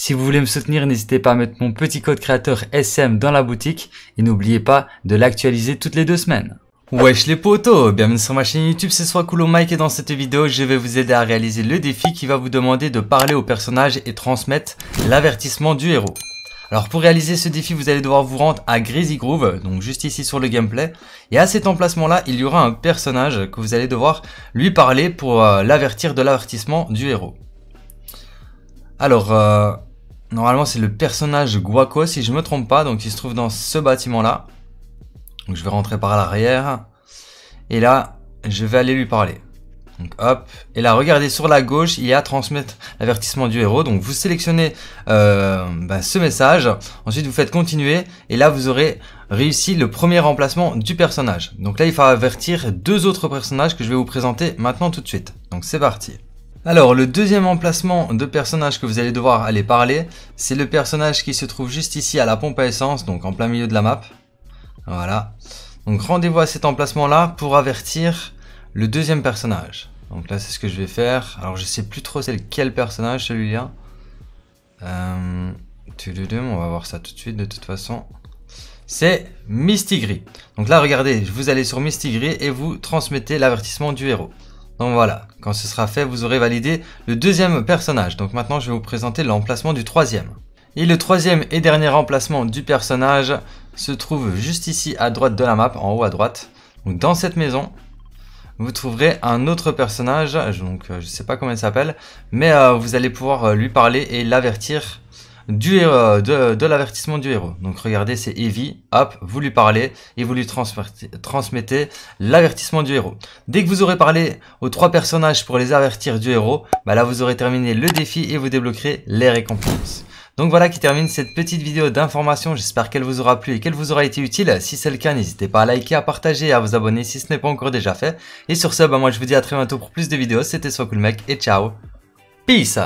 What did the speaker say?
Si vous voulez me soutenir, n'hésitez pas à mettre mon petit code créateur SM dans la boutique et n'oubliez pas de l'actualiser toutes les deux semaines. Wesh les potos, bienvenue sur ma chaîne YouTube, c'est soit Cool Mike et dans cette vidéo je vais vous aider à réaliser le défi qui va vous demander de parler au personnage et transmettre l'avertissement du héros. Alors pour réaliser ce défi vous allez devoir vous rendre à Greasy Groove, donc juste ici sur le gameplay, et à cet emplacement là il y aura un personnage que vous allez devoir lui parler pour euh, l'avertir de l'avertissement du héros. Alors euh, Normalement, c'est le personnage Guaco, si je me trompe pas. Donc, il se trouve dans ce bâtiment-là. Donc, je vais rentrer par l'arrière. Et là, je vais aller lui parler. Donc, hop. Et là, regardez, sur la gauche, il y a transmettre l'avertissement du héros. Donc, vous sélectionnez euh, bah, ce message. Ensuite, vous faites continuer. Et là, vous aurez réussi le premier remplacement du personnage. Donc là, il faut avertir deux autres personnages que je vais vous présenter maintenant tout de suite. Donc, c'est parti. Alors, le deuxième emplacement de personnage que vous allez devoir aller parler, c'est le personnage qui se trouve juste ici à la pompe à essence, donc en plein milieu de la map. Voilà. Donc rendez-vous à cet emplacement-là pour avertir le deuxième personnage. Donc là, c'est ce que je vais faire. Alors, je sais plus trop c'est quel personnage, celui-là. Euh... On va voir ça tout de suite, de toute façon. C'est Mistigris. Donc là, regardez, vous allez sur Mistigris et vous transmettez l'avertissement du héros. Donc voilà, quand ce sera fait, vous aurez validé le deuxième personnage. Donc maintenant, je vais vous présenter l'emplacement du troisième. Et le troisième et dernier emplacement du personnage se trouve juste ici à droite de la map, en haut à droite. Donc dans cette maison, vous trouverez un autre personnage, donc euh, je ne sais pas comment il s'appelle, mais euh, vous allez pouvoir euh, lui parler et l'avertir du, de, l'avertissement du héros. Donc regardez, c'est Evie, hop, vous lui parlez et vous lui transmettez l'avertissement du héros. Dès que vous aurez parlé aux trois personnages pour les avertir du héros, bah là vous aurez terminé le défi et vous débloquerez les récompenses. Donc voilà qui termine cette petite vidéo d'information, j'espère qu'elle vous aura plu et qu'elle vous aura été utile. Si c'est le cas, n'hésitez pas à liker, à partager et à vous abonner si ce n'est pas encore déjà fait. Et sur ce, bah moi je vous dis à très bientôt pour plus de vidéos, c'était Soit Cool Mec et ciao, peace